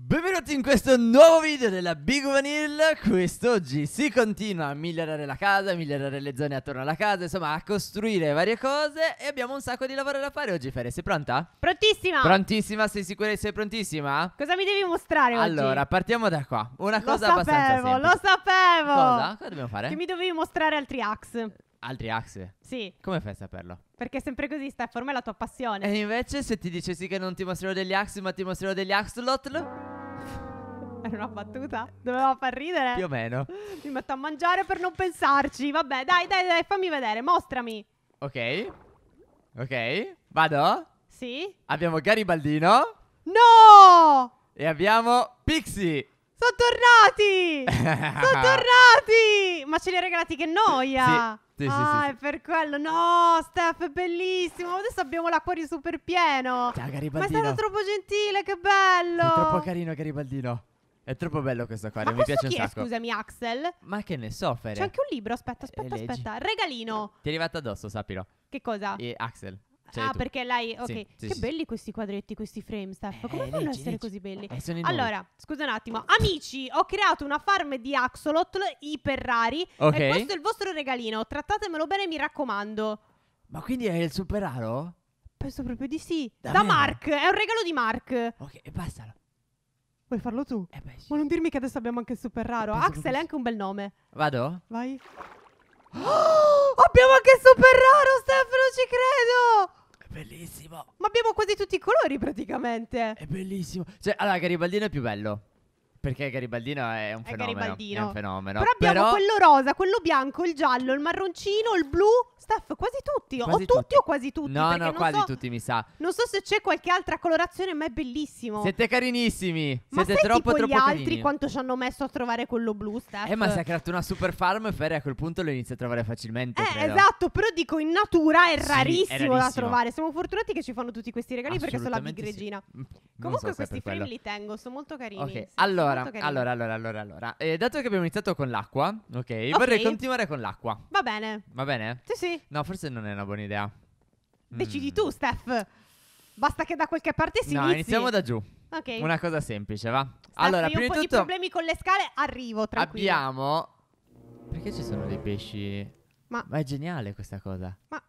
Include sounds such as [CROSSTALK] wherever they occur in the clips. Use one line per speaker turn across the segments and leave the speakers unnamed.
Benvenuti in questo nuovo video della Big Vanilla Quest'oggi si continua a migliorare la casa, a migliorare le zone attorno alla casa Insomma a costruire varie cose E abbiamo un sacco di lavoro da fare oggi Fere, sei pronta?
Prontissima Prontissima,
sei sicura che sei prontissima?
Cosa mi devi mostrare oggi? Allora
partiamo da qua Una
lo cosa sapevo, abbastanza semplice Lo sapevo, lo sapevo Cosa? Cosa dobbiamo fare? Che mi dovevi mostrare altri axe
Altri axe? Sì. Come fai a saperlo?
Perché è sempre così, Stefano, è la tua passione. E invece se ti dicessi che non ti mostrerò degli axe, ma ti mostrerò degli axolotl? [LAUGHS] Era una battuta? Doveva far ridere? Più o meno. [LAUGHS] Mi metto a mangiare per non pensarci. Vabbè, dai, dai, dai, fammi vedere, mostrami.
Ok. Ok. Vado? Sì. Abbiamo Garibaldino.
No!
E abbiamo Pixie.
Sono tornati! Sono [LAUGHS] tornati! Ma ce li hai regalati che noia! Sì, sì, sì, ah, sì, è sì. per quello. No, Steph, è bellissimo. Adesso abbiamo l'acquario super pieno. Ciao, Garibaldino. Ma è stato troppo gentile, che bello. È troppo carino,
Garibaldino. È troppo bello questo acquario, Ma mi piace un è, sacco. scusami,
Axel?
Ma che ne so, Fere. C'è anche
un libro, aspetta, eh, aspetta, eh, aspetta. Regalino.
Ti è arrivato addosso, sappilo.
Che cosa? Eh,
Axel. Cioè, ah, tu... perché lei. Ok. Sì, sì, che sì, belli
questi quadretti, questi frame stuff. Come eh, fanno leggi, essere così belli? Eh, allora, scusa un attimo. Amici, ho creato una farm di Axolotl iper rari. Okay. E questo è il vostro regalino. Trattatemelo bene, mi raccomando.
Ma quindi è il super raro?
Penso proprio di sì. Da, da Mark. È un regalo di Mark. Ok, e basta. Vuoi farlo tu? Eh beh, Ma non dirmi che adesso abbiamo anche il super raro. Penso Axel è anche un bel nome. Vado? Vai. Oh, [GASPS] abbiamo anche il super raro, Stefano, ci credo!
Bellissimo.
Ma abbiamo quasi tutti i colori praticamente. È bellissimo. Cioè, allora, Garibaldino
è più bello. Perché Garibaldino è un è fenomeno. Garibaldino. È un fenomeno. Però abbiamo Però-
quello rosa, quello bianco, il giallo, il marroncino, il blu. Steph, quasi tutti. o tutti, tutti.
o quasi tutti. no, no, non quasi so, tutti mi sa.
Non so se c'è qualche altra colorazione, ma è bellissimo. Siete
carinissimi. ma Siete sai troppo, tipo troppo gli altri carini. quanto
ci hanno messo a trovare quello blu, Steph? Eh, ma si è
creato una super farm e Ferry a quel punto lo inizia a trovare facilmente. Eh, credo. esatto,
però dico in natura è Sì, è rarissimo, da trovare. Siamo fortunati che ci fanno tutti questi regali perché sono la big sì. regina. Mm, non
Comunque se questi per frame li
tengo, sono molto carini. Ok, sì allora, allora,
allora, allora, allora. Eh, dato che abbiamo iniziato con l'acqua, ok, vorrei continuare con l'acqua. Va bene. Va bene? Sì, sì. No, forse non è una buona idea. Decidi
Mm. tu, Steph. Basta che da qualche parte si No, inizi. iniziamo da giù. Ok. Una
cosa semplice, va? Steph, allora, io prima un po' di di problemi
con le scale arrivo, tranquillo. abbiamo Perché ci
sono dei pesci? Ma- è geniale questa cosa. Ma-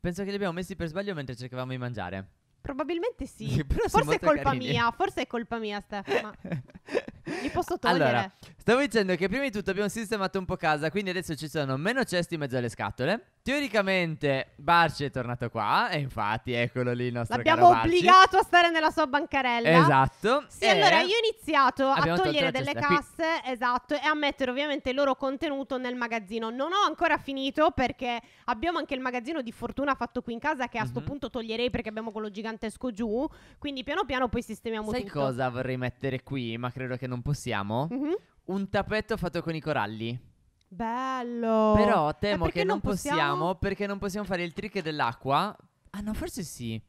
Penso che li abbiamo messi per sbaglio mentre cercavamo di mangiare.
Probabilmente sì. forse è colpa mia, forse è colpa mia, Stefano. [LAUGHS] Mi posso togliere? Allora,
stavo dicendo che prima di tutto abbiamo sistemato un po' casa, quindi adesso ci sono meno cesti in mezzo alle scatole. Teoricamente Barci è tornato qua e infatti eccolo lì il nostro L'abbiamo obbligato
a stare nella sua bancarella. Esatto.
Sì, allora io ho
iniziato a togliere delle casse, qui. esatto, e a mettere ovviamente il loro contenuto nel magazzino. Non ho ancora finito perché abbiamo anche il magazzino di fortuna fatto qui in casa che a mm-hmm. sto mhm. punto toglierei perché abbiamo quello gigantesco giù, quindi piano piano poi sistemiamo Sai tutto. Sai
cosa vorrei mettere qui, ma credo che non non possiamo, mm-hmm. un tappeto fatto con i coralli.
Bello! Però temo che non possiamo?
possiamo perché non possiamo fare il trick dell'acqua. Ah no, forse sì.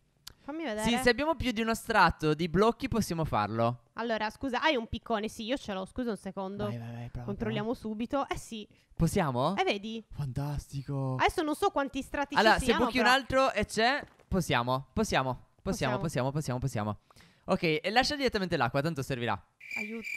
Fammi vedere. Sì, se
abbiamo più di uno strato di blocchi possiamo farlo.
Allora, scusa, hai un piccone? Sì, io ce l'ho. Scusa un secondo. Vai, vai, vai, prova, Controlliamo prova. subito. Eh sì. Possiamo? Eh vedi.
Fantastico.
Adesso non so quanti strati allora, ci siano. Allora, se buchi però...
un altro e c'è, possiamo. Possiamo. Possiamo, possiamo, possiamo, possiamo. possiamo. Ok, lascia direttamente l'acqua, tanto servirà.
Aiuto.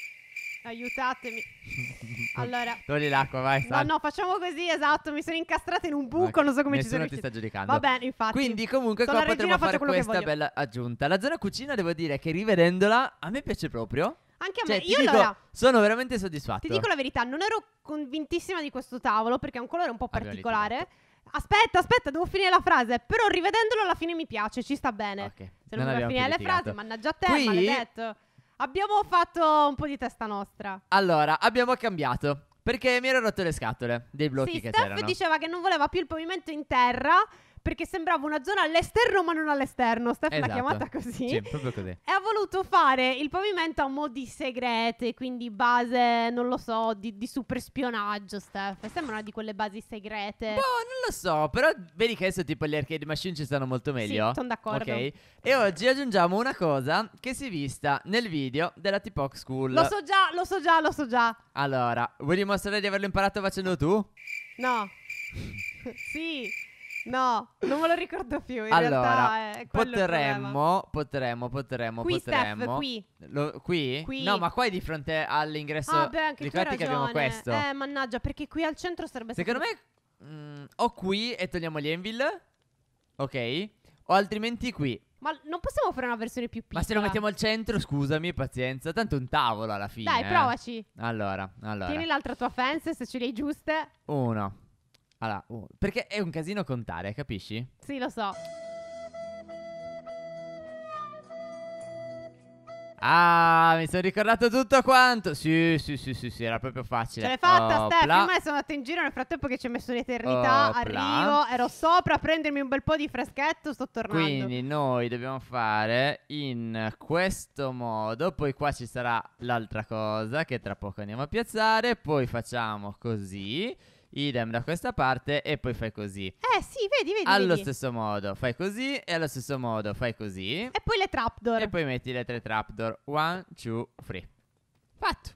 Aiutatemi.
[LAUGHS] Allora. Togli l'acqua, vai. Sal. No, no,
facciamo così, esatto. Mi sono incastrata in un buco, non so come ci sono Nessuno ti sta giudicando. Va bene, infatti. Quindi comunque sono qua potremmo fare questa
bella aggiunta. La zona cucina devo dire che rivedendola a me piace proprio.
Anche a cioè, me. Io dico, allora,
sono veramente soddisfatto. Ti dico la
verità, non ero convintissima di questo tavolo perché ha un colore un po' particolare. Aspetta, aspetta, devo finire la frase. Però rivedendolo alla fine mi piace, ci sta bene. Okay. Se non, non finire le frasi, mannaggia a te, Qui... maledetto. Abbiamo fatto un po' di testa nostra.
Allora, abbiamo cambiato. Perché mi ero rotto le scatole dei blocchi sì, che Steph c'erano. Steph diceva
che non voleva più il pavimento in terra perché sembrava una zona all'esterno ma non all'esterno, Steph esatto. l'ha chiamata così. Sì, proprio così. E ha voluto fare il pavimento a mo' di segrete, quindi base, non lo so, di, di super spionaggio, Steph. Sembra una di quelle basi segrete. Boh, non
lo so, però vedi che adesso tipo le arcade machine ci stanno molto meglio. Sì, sono d'accordo. Ok. E oggi aggiungiamo una cosa che si è vista nel video della T-Pox School. Lo so
già, lo so già, lo so già.
Allora, vuoi dimostrare di averlo imparato facendo tu?
No. [LAUGHS] sì. No, non me lo ricordo più. In allora, realtà potremmo,
potremmo, potremmo, qui, potremmo. Steph, qui. Lo, qui. qui? No, ma qua è di fronte all'ingresso ah, beh, anche di Quattica abbiamo questo. Eh,
mannaggia, perché qui al centro sarebbe Secondo stato... me, mh,
mm, o qui e togliamo gli Envil, ok? O altrimenti qui.
Ma non possiamo fare una versione più piccola. Ma se lo mettiamo al
centro, scusami, pazienza. Tanto è un tavolo alla fine. Dai, eh. provaci. Eh. Allora, allora. Tieni
l'altra tua fence se ce le hai giuste.
Uno. Allora, uh, perché è un casino contare, capisci? Sì, lo so. Ah, mi sono ricordato tutto quanto. Sì, sì, sì, sì, sì era proprio facile. Ce l'hai fatta, oh, Steph. Ormai
sono andato in giro nel frattempo che ci ho messo l'eternità. Oh, arrivo, ero sopra a prendermi un bel po' di freschetto, sto tornando. Quindi
noi dobbiamo fare in questo modo. Poi qua ci sarà l'altra cosa che tra poco andiamo a piazzare. Poi facciamo così idem da questa parte e poi fai così. Eh
sì, vedi, vedi. Allo vedi. stesso
modo fai così e allo stesso modo fai così. E poi le trapdoor. E poi metti le tre trapdoor. One, two, three.
Fatto.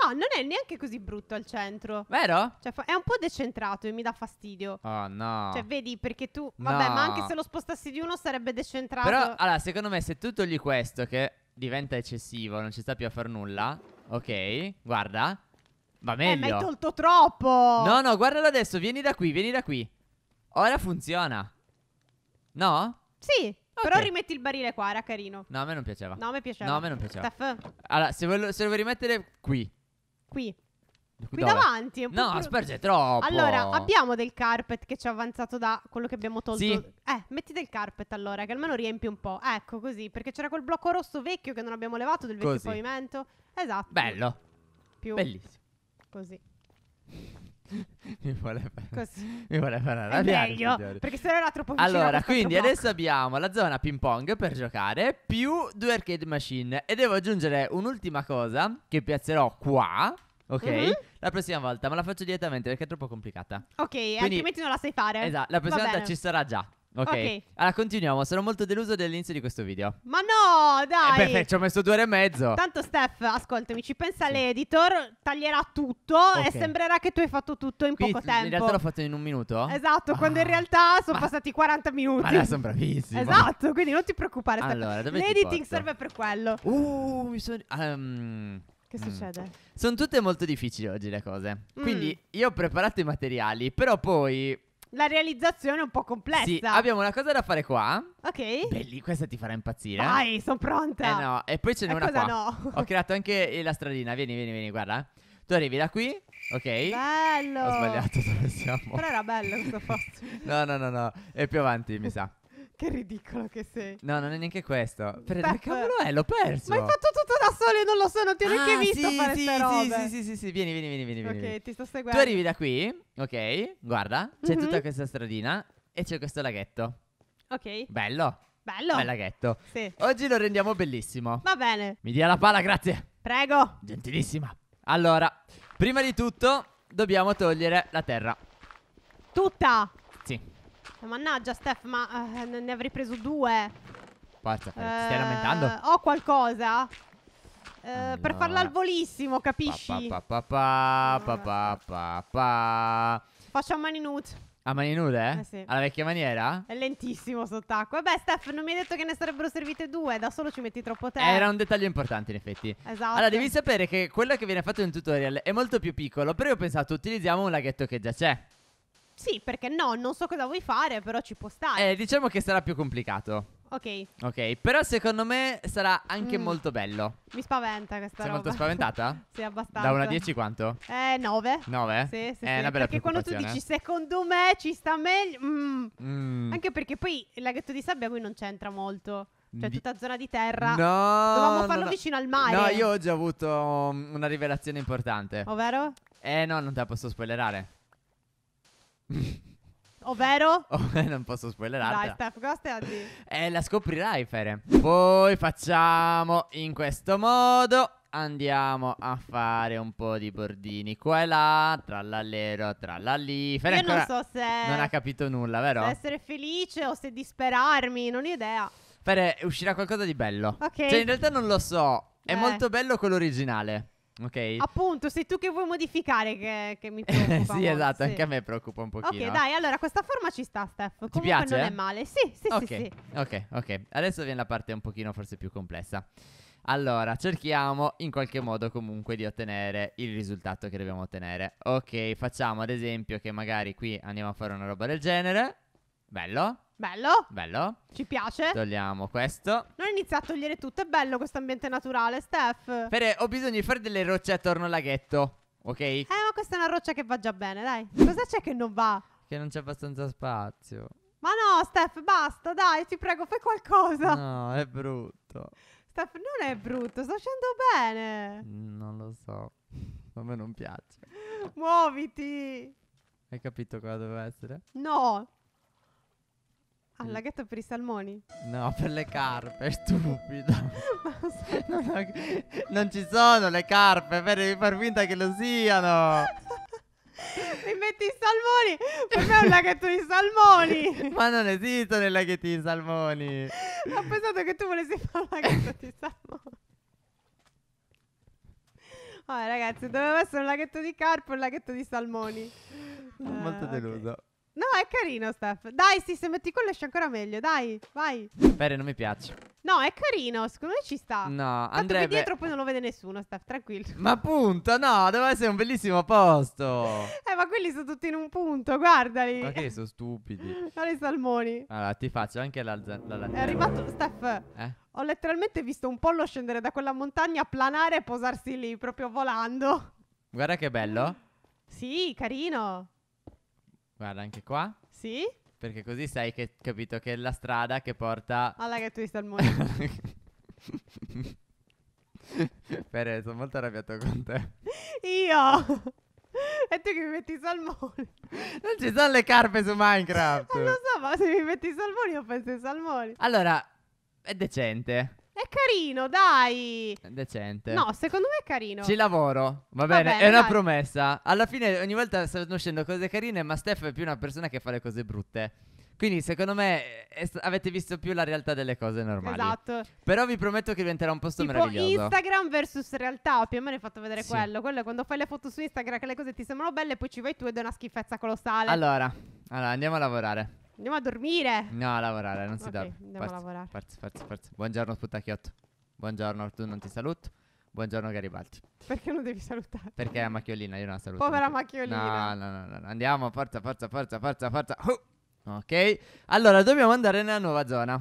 No, non è neanche così brutto al centro. Vero? Cioè, è un po' decentrato e mi dà fastidio.
Oh, no. Cioè,
vedi, perché tu... Vabbè, no. ma anche se lo spostassi di uno sarebbe decentrato. Però,
allora, secondo me se tu togli questo che diventa eccessivo, non ci sta più a far nulla, ok? Guarda, Va eh, meglio. Eh, mi hai tolto
troppo. No,
no, guardalo adesso. Vieni da qui, vieni da qui. Ora funziona. No?
Sì. Okay. Però rimetti il barile qua, era carino.
No, a me non piaceva. No, a me piaceva. No, a me non piaceva. Staff. Allora, se, volevo, se lo vuoi rimettere qui.
Qui. Qui Dove? davanti. No, più... asperge
troppo. Allora, abbiamo
del carpet che ci ha avanzato da quello che abbiamo tolto. Sì. Eh, metti del carpet allora, che almeno riempi un po'. Ecco, così, perché c'era quel blocco rosso vecchio che non abbiamo levato del vecchio così. pavimento. Esatto.
Bello. Più. Bellissimo. [LAUGHS] Così. mi, vuole far... Così. mi vuole far arrabbiare. È meglio, perché se no era troppo vicino. Allora, quindi adesso block. abbiamo la zona ping pong per giocare, più due arcade machine. E devo aggiungere un'ultima cosa che piazzerò qua. Ok, mm-hmm. la prossima volta, ma la faccio direttamente perché è troppo complicata. Ok, Quindi, altrimenti
non la sai fare. Esatto, la prossima volta ci
sarà già. Ok. Ok. Allora, continuiamo. Sono molto deluso dell'inizio di questo video.
Ma no, dai! Eh, beh, ci
ho messo due ore e mezzo.
Tanto, Steph, ascoltami, ci pensa Sì. l'editor, taglierà tutto e sembrerà che tu hai fatto tutto in Quindi, poco tempo. in realtà l'ho
fatto in un minuto?
Esatto, quando in ah. realtà sono ma- passati 40 minuti. Ma là sono
bravissimo. Esatto,
quindi non ti preoccupare. Steph. Allora, dove L'editing porto? serve per quello. Uh, mi sono...
ah, mm. Che Mm. succede? Sono tutte molto difficili oggi le cose. Mm. Quindi io ho preparato i materiali, però poi
la realizzazione è un po' complessa. Sì, abbiamo
una cosa da fare qua.
Ok. Belli,
questa ti farà impazzire. Vai,
sono pronta. Eh no,
e poi ce n'è eh una cosa qua. no. Ho [LAUGHS] creato anche la stradina. Vieni, vieni, vieni, guarda. Tu arrivi da qui, ok? Bello. Ho sbagliato dove siamo. Però era bello questo posto. [LAUGHS] no, no, no, no. È più avanti, mi sa.
Che ridicolo che sei.
No, non è neanche questo. Per, Beh, cavolo è? L'ho perso. Ma hai fatto tutto da
solo e non lo so, non ti ho ah, neanche visto fare sì, ste robe. Sì, sì,
sì, sì, sì, vieni, vieni, vieni, vieni. Ok, vieni. ti sto seguendo. Tu arrivi da qui, ok? Guarda, c'è mm-hmm. tutta questa stradina e c'è questo laghetto. Ok. Bello. Bello. Bel laghetto. Sì. Oggi lo rendiamo bellissimo. Va bene. Mi dia la pala, grazie. Prego. Gentilissima. Allora, prima di tutto dobbiamo togliere la terra. Tutta? Sì.
Oh, mannaggia, Steph, ma uh, ne avrei preso due.
Forza, uh, eh, ti stai eh, lamentando?
Ho qualcosa. Uh, allora. Per farla al volissimo, capisci? Pa,
pa, pa, pa, pa, pa, pa.
Faccio a mani nude.
A mani nude? Eh? sì. Alla vecchia maniera?
È lentissimo sott'acqua. Beh, Steph, non mi hai detto che ne sarebbero servite due. Da solo ci metti troppo tempo. Era un
dettaglio importante, in effetti.
Esatto. Allora, devi
sapere che quello che viene fatto nel tutorial è molto più piccolo. Però io ho pensato, utilizziamo un laghetto che già c'è.
Sì, perché no, non so cosa vuoi fare, però ci può stare.
Eh, diciamo che sarà più complicato. Ok. Ok, però secondo me sarà anche Mm. molto bello.
Mi spaventa questa Sei roba. molto spaventata? [LAUGHS] sì, abbastanza. Da una 10 quanto? Eh, 9. 9? Sì, sì, È eh, sì. una bella Perché quando tu dici secondo me ci sta meglio... mm.
Mm. Anche
perché poi il laghetto di sabbia qui non c'entra molto. Cioè, tutta zona di terra. No, Dovevamo farlo no, no. vicino al mare. No, io oggi
ho avuto mm, una rivelazione importante. Ovvero? Eh no, non te la posso spoilerare.
[LAUGHS] Ovvero? [LAUGHS] Oh,
non posso spoilerarla. Dai, Steph, cosa stai a dire? [LAUGHS] Eh, la scoprirai, Fere. Poi facciamo in questo modo. Andiamo a fare un po' di bordini qua e là, tra l'allero, tra l'allì. Fere Io non so se... Non ha capito nulla, vero? Se essere
felice o se disperarmi, non ho idea.
Fere, uscirà qualcosa di bello. Ok. Cioè, in realtà non lo so. È eh. molto bello quello originale. Ok.
Appunto, sei tu che vuoi modificare che, che mi [LAUGHS] preoccupa. Esatto, sì, molto, esatto, sì. anche a me preoccupa un pochino. Ok, dai, allora questa forma ci sta, Steph. Comunque Ti piace? non è male. Sì, sì, okay. sì,
sì. Ok, ok. Adesso viene la parte un pochino forse più complessa. Allora, cerchiamo in qualche modo comunque di ottenere il risultato che dobbiamo ottenere. Ok, facciamo ad esempio che magari qui andiamo a fare una roba del genere. Bello. Bello. Bello.
Ci piace.
Togliamo questo.
Non iniziare a togliere tutto. È bello questo ambiente naturale, Steph. Fede,
ho bisogno di fare delle rocce attorno al laghetto. Ok? Eh,
ma questa è una roccia che va già bene, dai. Cosa c'è che non va?
Che non c'è abbastanza spazio.
Ma no, Steph, basta, dai, ti prego, fai qualcosa.
No, è brutto.
Steph, non è brutto, sta uscendo bene.
Non lo so. A me non piace.
Muoviti.
Hai capito cosa doveva essere?
No. Alla ah, laghetto per i salmoni?
No, per le carpe, stupido. [LAUGHS] [LAUGHS] non, ho... non, ci sono le carpe, per far finta che lo siano. [LAUGHS]
Mi metti i salmoni? Per me è un laghetto di salmoni.
Ma non esistono i laghetti di salmoni.
Ho pensato che tu volessi fare un laghetto di salmoni. Vabbè, oh, ragazzi, doveva essere un laghetto di carpe o un laghetto di salmoni. Sono molto ah, deluso. Okay. No, è carino, Steph. Dai, sì, se metti quello esce ancora meglio. Dai, vai.
Bene, non mi piace.
No, è carino, secondo me ci sta. No,
Tanto andrebbe... qui dietro
poi non lo vede nessuno, Steph, tranquillo. Ma
appunto, no, deve essere un bellissimo posto. eh,
ma quelli sono tutti in un punto, guardali. Ma
che sono stupidi.
Guarda [LAUGHS] i salmoni.
Allora, ti faccio anche la, la lanterna. È arrivato,
Steph. Eh? Ho letteralmente visto un pollo scendere da quella montagna, planare e posarsi lì, proprio volando.
Guarda che bello.
Sì, carino.
Guarda anche qua. Sì? Perché così sai che capito che è la strada che porta alla gatto di salmone. Pere, sono molto arrabbiato con te.
Io! E tu che mi metti i salmoni? Non ci sono le
carpe su Minecraft. Non lo
so, ma se mi metti i salmoni io penso ai salmoni. Allora,
è decente.
È carino, dai.
Decente. No,
secondo me è carino. Ci
lavoro. Va, va bene, bene, è una promessa. Alla fine ogni volta stanno uscendo cose carine, ma Steph è più una persona che fa le cose brutte. Quindi secondo me è, avete visto più la realtà delle cose normali. Esatto. Però vi prometto che diventerà un posto tipo meraviglioso.
Instagram versus realtà, più o meno hai fatto vedere sì. quello. Quello è quando fai le foto su Instagram che le cose ti sembrano belle poi ci vai tu ed è una schifezza colossale. Allora,
allora andiamo a lavorare.
Andiamo a dormire. No,
a lavorare, non si okay, dorme. Andiamo forza, a lavorare. Forza, forza, forza. Buongiorno, Sputtacchiotto. Buongiorno, tu non ti saluto. Buongiorno Garibaldi.
Perché non devi salutare?
Perché è la macchiolina, io non la saluto. Povera macchiolina. No, no, no, no. Andiamo, forza, forza, forza, forza, forza. Oh. Ok. Allora, dobbiamo andare nella nuova zona.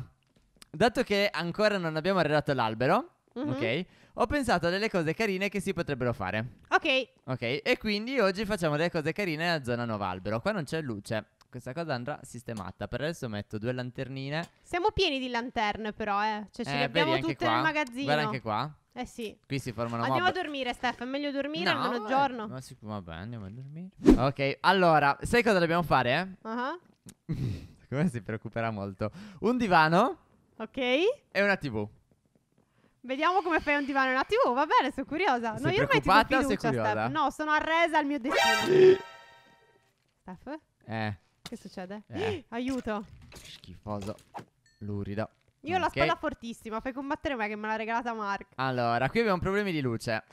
Dato che ancora non abbiamo arredato l'albero, mm-hmm. ok? ho pensato a delle cose carine che si potrebbero fare. Ok. Ok, e quindi oggi facciamo delle cose carine nella zona nuova albero. Qua non c'è luce questa cosa andrà sistemata. Per adesso metto due lanternine.
Siamo pieni di lanterne, però, eh. Cioè, ce eh, le abbiamo tutte qua. nel magazzino. Guarda anche qua. Eh sì.
Qui si formano Andiamo mob.
a dormire, Steph. È meglio dormire no, almeno eh, giorno. Ma
sì, vabbè, andiamo a dormire. Ok, allora, sai cosa dobbiamo fare?
Eh? Uh-huh.
[LAUGHS] Come si preoccuperà molto. Un divano. Ok. E una TV.
Vediamo come fai un divano e una TV. Va bene, sono curiosa. Sei no, io ormai ti do fiducia, Steph. No, sono arresa al mio destino. [LAUGHS] Steph? Eh. Che succede? Eh. [GASPS] Aiuto.
Schifoso. Lurido. Io ho okay. la spada
fortissima, fai combattere me che me l'ha regalata Mark.
Allora, qui abbiamo problemi di luce.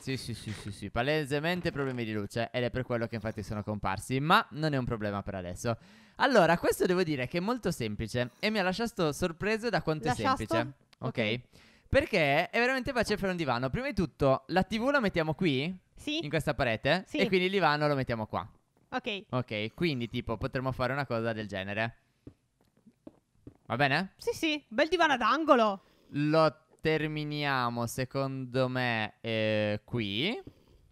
Sì, sì, sì, sì, sì, palesemente problemi di luce ed è per quello che infatti sono comparsi, ma non è un problema per adesso. Allora, questo devo dire che è molto semplice e mi ha lasciato sorpreso da quanto Lasciasto? è semplice. Ok. Perché è veramente facile fare un divano. Prima di tutto, la TV la mettiamo qui? Sì. In questa parete? Sì. E quindi il divano lo mettiamo qua. Ok. Ok, quindi tipo potremmo fare una cosa del genere. Va bene?
Sì, sì, bel divano ad angolo.
Lo terminiamo, secondo me, eh, qui.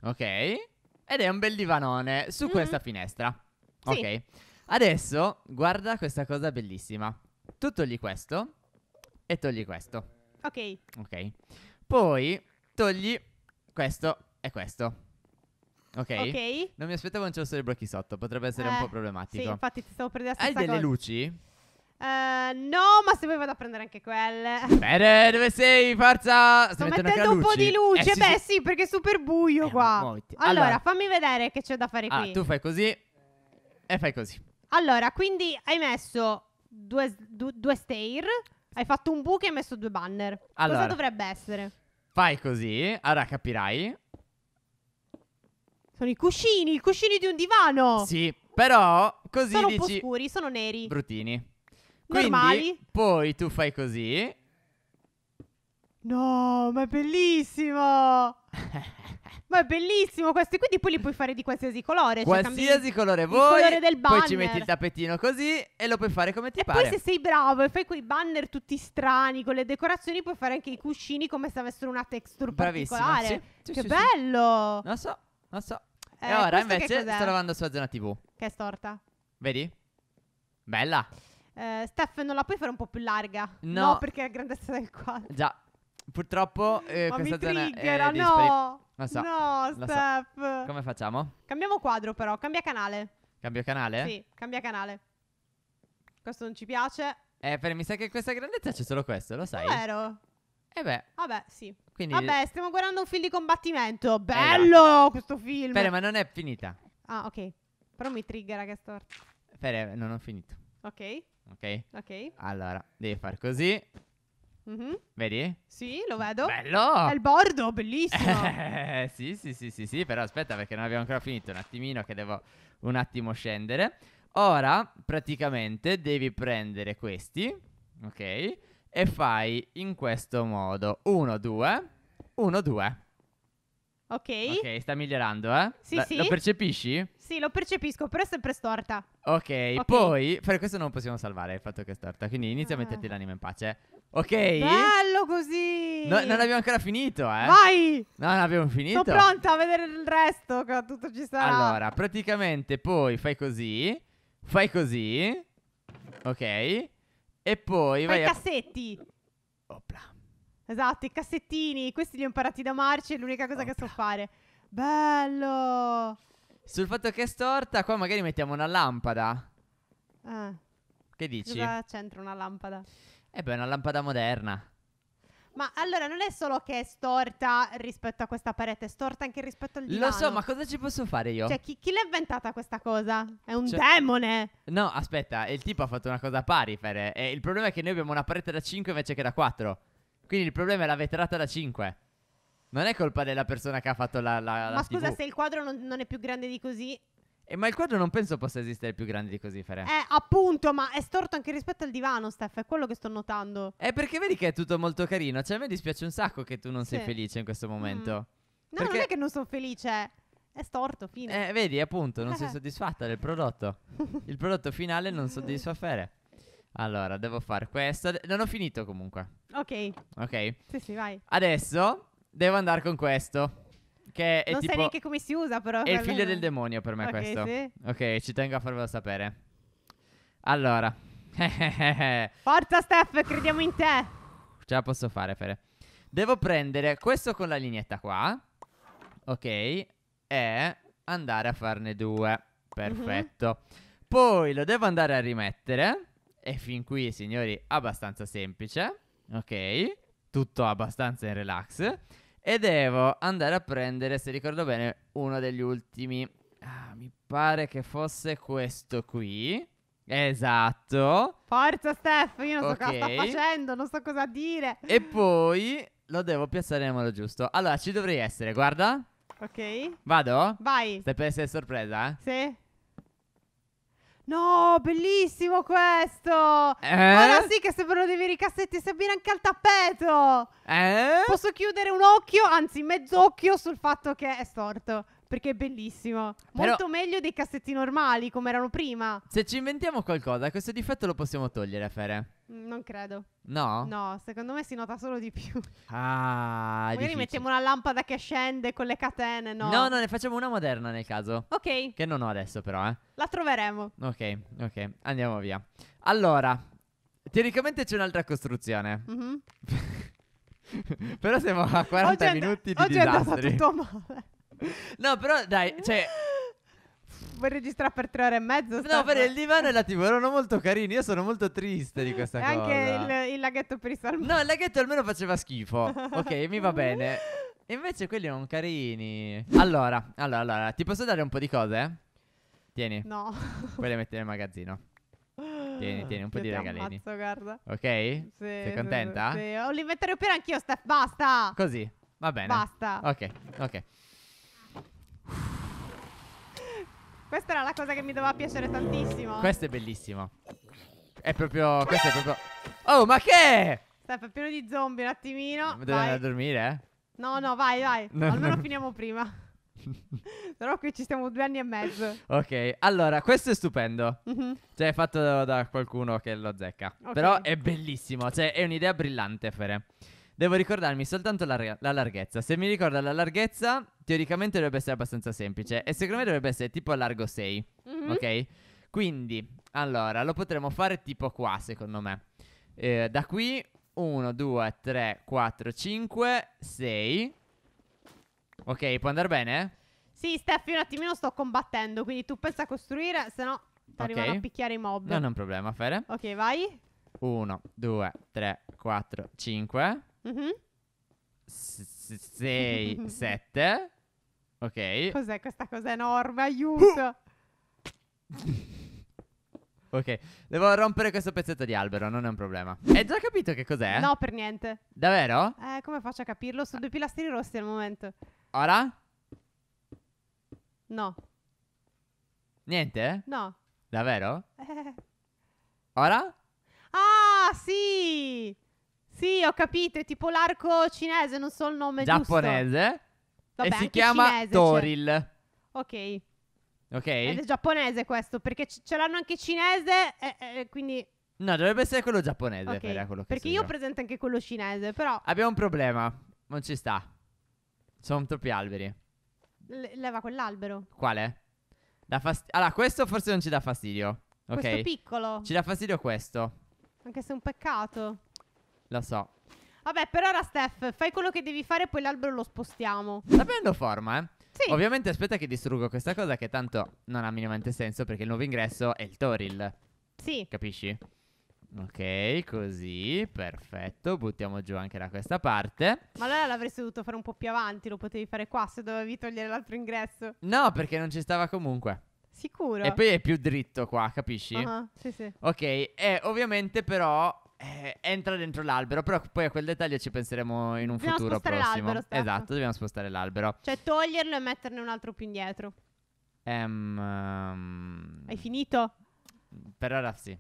Ok. Ed è un bel divanone su mm-hmm. questa finestra. Sì. Ok. Adesso guarda questa cosa bellissima. Tu togli questo e togli questo. Ok. Ok. Poi togli questo e questo. Okay. ok. Non mi aspettavo un cielo cerebro blocchi sotto, potrebbe essere eh, un po' problematico. Sì, infatti
ti stavo prendendo la stessa Hai delle cosa. luci? Uh, no, ma se vuoi vado a prendere anche quelle. Bene,
dove sei? Forza! Sto, Sto mettendo un po' di luce. Eh, eh, Beh, sì,
perché è super buio eh, qua. Allora, allora, fammi vedere che c'è da fare ah, qui. tu
fai così e fai così.
Allora, quindi hai messo due, due, due stair, hai fatto un buco e hai messo due banner. Allora, Cosa dovrebbe essere?
Fai così, allora capirai.
Sono i cuscini, i cuscini di un divano.
Sì, però così sono dici... Sono un po'
scuri, sono neri. Bruttini. Quindi, Normali.
poi tu fai così.
No, ma è bellissimo! [LAUGHS] ma è bellissimo questo. Quindi poi li puoi fare di qualsiasi colore. Cioè qualsiasi
colore vuoi. Il colore del banner. Poi ci metti il tappetino così e lo puoi fare come ti e pare. E poi se
sei bravo e fai quei banner tutti strani con le decorazioni, puoi fare anche i cuscini come se avessero una texture Bravissimo, particolare. Sì, sì, che sì, bello! Lo so. Non so. Eh, e ora invece sto lavando sulla zona TV. Che è storta.
Vedi? Bella.
Eh, Steph, non la puoi fare un po' più larga? No, no perché è la grandezza del quadro. Già.
Purtroppo eh, Ma questa mi zona triggera, è no. Lo so. No, lo So. Come facciamo?
Cambiamo quadro però, cambia canale.
Cambio canale? Sì,
cambia canale. Questo non ci piace.
Eh, per, mi sa che questa grandezza c'è solo questo, lo sai?
vero. E eh beh. Vabbè, sì. Quindi... Vabbè, stiamo guardando un film di combattimento. Esatto. Bello esatto. questo film. Fede,
ma non è finita.
Ah, ok. Però mi triggera che storta.
Fede, non ho finito. Ok. Ok. Ok. Allora, devi far così. Mm-hmm. Vedi?
Sì, lo vedo. Bello! È il bordo, bellissimo. Eh,
[LAUGHS] sì, sì, sì, sì, sì, però aspetta perché non abbiamo ancora finito. Un attimino che devo un attimo scendere. Ora, praticamente, devi prendere questi, ok? e fai in questo modo 1, 2, 1, 2.
Ok. Ok,
sta migliorando, eh? Sì, La, sì. Lo percepisci?
Sì, lo percepisco, però è sempre storta.
Ok, okay. poi, per questo non possiamo salvare il fatto che è storta, quindi inizia ah. a metterti l'anima in pace. Ok? Bello
così! No, non abbiamo
ancora finito, eh? Vai! No, non abbiamo finito. Sono pronta
a vedere il resto, che tutto ci sarà. Allora,
praticamente poi fai così, fai così, ok? E poi Fai vai i
cassetti. A... Opla. Esatto, i cassettini, questi li ho imparati da Marci, è l'unica cosa Opla. che so fare. Bello!
Sul fatto che è storta, qua magari mettiamo una lampada. Ah. Che dici? Cosa
c'entra una lampada?
Eh beh, una lampada moderna.
Ma allora non è solo che è storta rispetto a questa parete, è storta anche rispetto al divano. Lo so, ma
cosa ci posso fare io? Cioè,
chi, chi l'ha inventata questa cosa? È un Cioè- demone!
No, aspetta, il tipo ha fatto una cosa pari, Fere. E il problema è che noi abbiamo una parete da 5 invece che da 4. Quindi il problema è la vetrata da 5. Non è colpa della persona che ha fatto la... la, la ma scusa, TV. se
il quadro non, non è più grande di così, eh,
ma il quadro non penso possa esistere più grande di così, Fere. Eh,
appunto, ma è storto anche rispetto al divano, Steph, è quello che sto notando.
Eh, perché vedi che è tutto molto carino. Cioè, a me dispiace un sacco che tu non sì. sei felice in questo momento. Mm. No,
perché... non è che non sono felice. È storto,
fine. Eh, vedi, appunto, non sei eh. soddisfatta del prodotto. [LAUGHS] Il prodotto finale non soddisfa Fere. Allora, devo fare questo. Non ho finito comunque. Ok. Ok. Sì, sì, vai. Adesso devo andare con questo. Che è non tipo... sai neanche come si usa, però. È il figlio del demonio per me okay, questo. Sì. Ok, ci tengo a farvelo sapere. Allora. [LAUGHS] Forza,
Steph, crediamo in te.
Ce la posso fare, Fere. Devo prendere questo con la lineetta qua. Ok. E andare a farne due. Perfetto. Mm -hmm. Poi lo devo andare a rimettere. E fin qui, signori, abbastanza semplice. Ok. Tutto abbastanza in relax. E devo andare a prendere, se ricordo bene, uno degli ultimi. Ah, mi pare che fosse questo qui. Esatto.
Forza Steph, io non okay. so cosa sta facendo, non so cosa dire. E
poi lo devo piazzare nel modo giusto. Allora, ci dovrei essere, guarda. Ok. Vado? Vai. Stai per essere sorpresa? Eh?
Sì. No, bellissimo questo! Eh? Ora sì che sembrano dei veri cassetti, si abbina anche al tappeto! Eh? Posso chiudere un occhio, anzi mezz'occhio, sul fatto che è storto perché è bellissimo. Però, Molto meglio dei cassetti normali come erano prima.
Se ci inventiamo qualcosa, questo difetto lo possiamo togliere, Fere.
Mm, non credo. No? No, secondo me si nota solo di più.
Ah, Magari difficile. mettiamo una
lampada che scende con le catene, no? No, no, ne
facciamo una moderna nel caso. Ok. Che non ho adesso però, eh.
La troveremo.
Ok, ok, andiamo via. Allora, teoricamente c'è un'altra costruzione. Mm-hmm. [LAUGHS] però siamo a 40 oggi minuti and- di oggi disastri. Oggi è andata tutto
male. no, però dai, cioè... Vuoi registrare per tre ore e mezzo? No, per il divano
e la TV erano molto carini. Io sono molto triste di questa e cosa. Anche
il, il, laghetto per i salmoni. No, il laghetto
almeno faceva schifo. [LAUGHS] ok, mi va bene. invece quelli erano carini. Allora, allora, allora, ti posso dare un po' di cose? Tieni. No. Poi le metti nel magazzino.
Tieni, tieni un po' Io di regalini. Ammazzo, guarda.
Ok? Sì, Sei contenta? Sì, sì.
Ho l'inventario pieno anch'io, Steph. Basta. Così.
Va bene. Basta. Ok, ok. Uff.
Questa era la cosa che mi doveva piacere tantissimo. Questo
è bellissimo. È proprio... Questo è proprio... Oh, ma che?
Stai per pieno di zombie un attimino. Ma devo andare
a dormire, eh?
No, no, vai, vai. [LAUGHS] Almeno finiamo prima. [LAUGHS] Però qui ci stiamo due anni e mezzo.
Ok, allora, questo è stupendo. Mm -hmm. Cioè, è fatto da qualcuno che lo zecca. Okay. Però è bellissimo. Cioè, è un'idea brillante, Fere. Devo ricordarmi soltanto la, la, larghezza. Se mi ricorda la larghezza, teoricamente dovrebbe essere abbastanza semplice. E secondo me dovrebbe essere tipo largo 6. Mm-hmm. Ok? Quindi, allora, lo potremmo fare tipo qua, secondo me. Eh, da qui, 1, 2, 3, 4, 5, 6. Ok, può andare bene?
Sì, Steffi, un attimino sto combattendo, quindi tu pensa a costruire, se no ti okay. arrivano a picchiare i mob. Non è un
problema, Fere. Ok, vai. 1, 2, 3, 4, 5. Mm-hmm. 6, 7. [LAUGHS] Ok.
Cos'è questa cosa enorme? Aiuto.
[LAUGHS] ok, devo rompere questo pezzetto di albero, non è un problema. Hai già capito che cos'è? No, per niente. Davvero?
Eh, come faccio a capirlo? Sono due pilastri rossi al momento. Ora? No.
Niente? No. Davvero? Eh. Ora?
Ah, sì! Sì, ho capito, è tipo l'arco cinese, non so il nome giapponese. Vabbè, e si chiama cinese, cioè. Toril. Cioè. Ok. Ok. Ed è giapponese questo, perché c- ce l'hanno anche cinese, eh, eh, quindi...
No, dovrebbe essere quello giapponese, okay. per quello perché io ho presente
anche quello cinese, però...
Abbiamo un problema, non ci sta. Sono troppi alberi.
Le- leva quell'albero.
Quale? Fast- allora, questo forse non ci dà fastidio. Ok. Questo piccolo. Ci dà fastidio questo.
Anche se è un peccato. La so. Vabbè, per ora, Steph, fai quello che devi fare, e poi l'albero lo spostiamo. Sta
prendendo forma, eh? Sì. Ovviamente aspetta che distruggo questa cosa che tanto non ha minimamente senso perché il nuovo ingresso è il Toril. Sì. Capisci? Ok, così, perfetto. Buttiamo giù anche da questa parte.
Ma allora l'avresti dovuto fare un po' più avanti, lo potevi fare qua se dovevi togliere l'altro ingresso.
No, perché non ci stava comunque.
Sicuro. E poi è
più dritto qua, capisci? Ah, uh-huh, sì, sì. Ok, e ovviamente però eh, entra dentro l'albero, però poi a quel dettaglio ci penseremo in un dobbiamo futuro prossimo. Esatto, dobbiamo spostare l'albero.
Cioè toglierlo e metterne un altro più indietro.
Um, um, Hai ehm, finito? Per ora sì.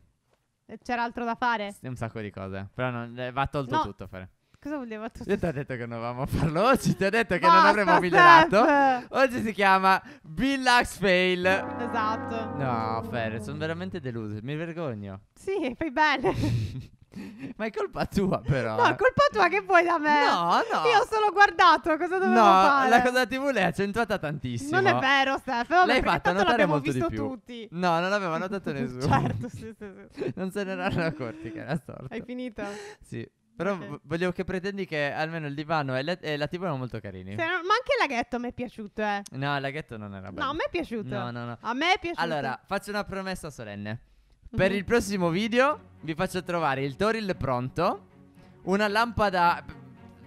C'era altro da fare? Sì,
un sacco di cose, però non, eh, va tolto no. tutto fare.
Cosa voleva tutto? Io
ti ho detto che non avevamo farlo oggi, ti ho detto che non avremmo migliorato. Oggi si chiama Billax Fail.
Esatto. No,
Fer, sono veramente deluso, mi vergogno.
Sì, fai bene.
[LAUGHS] Ma è colpa tua, però. No, è eh.
colpa tua che vuoi da me. No, no. Io ho solo guardato cosa dovevo no, fare. No, la cosa
della TV l'hai accentuata tantissimo. Non è
vero, Stef. l'hai fatta notare molto visto di più. tutti. No, non l'aveva notato [LAUGHS] nessuno. certo, sì, sì, sì. [LAUGHS] Non se ne erano accorti che era storto. Hai finito?
Sì. Però okay. v- volevo che pretendi che almeno il divano e, le- e la TV erano molto carini. Se no- ma
anche il laghetto mi è piaciuto, eh.
No, il laghetto non era bello. No, a me
è piaciuto. No, no, no. A me è piaciuto. Allora,
faccio una promessa solenne. Mhm. Per il prossimo video vi faccio trovare il Toril pronto, una lampada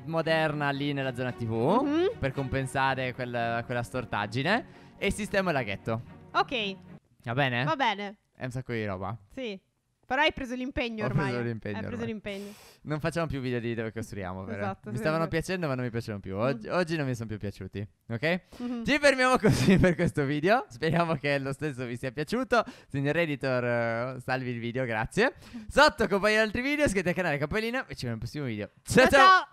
moderna lì nella zona TV mm-hmm. per compensare quel- quella stortaggine e il laghetto. Ok. Va bene? Va bene. È un sacco di roba.
Sì. Però hai preso l'impegno Ho ormai. Preso l'impegno hai ormai. preso l'impegno.
Non facciamo più video di dove costruiamo. Però. Esatto, mi stavano piacendo, ma non mi piacevano più. Oggi, mm. oggi non mi sono più piaciuti. Ok? Mm-hmm. Ci fermiamo così per questo video. Speriamo che lo stesso vi sia piaciuto. Signor editor, eh, salvi il video, grazie. Mm. Sotto, compagni altri video, iscrivetevi al canale Cappellina e ci vediamo nel prossimo video. ciao! ciao. ciao.